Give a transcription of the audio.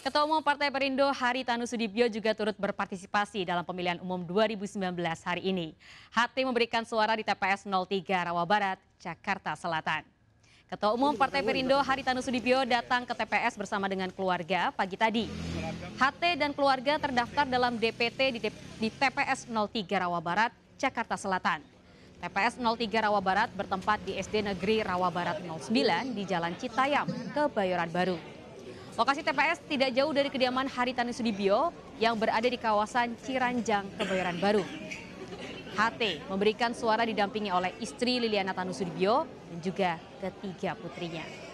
Ketua Umum Partai Perindo Hari Tanu Sudibyo juga turut berpartisipasi dalam pemilihan umum 2019 hari ini. Hati memberikan suara di TPS 03 Rawabarat, Jakarta Selatan. Ketua Umum Partai Perindo Hari Tanu Sudibyo datang ke TPS bersama dengan keluarga pagi tadi. HT dan keluarga terdaftar dalam DPT di TPS 03 Rawabarat, Jakarta Selatan. TPS 03 Rawabarat bertempat di SD Negeri Rawabarat 09 di Jalan Citayam, Kebayoran Baru. Lokasi TPS tidak jauh dari kediaman Haritanu Sudibyo yang berada di kawasan Ciranjang, Kebayoran Baru. HT memberikan suara didampingi oleh istri Liliana Sudibyo dan juga ketiga putrinya.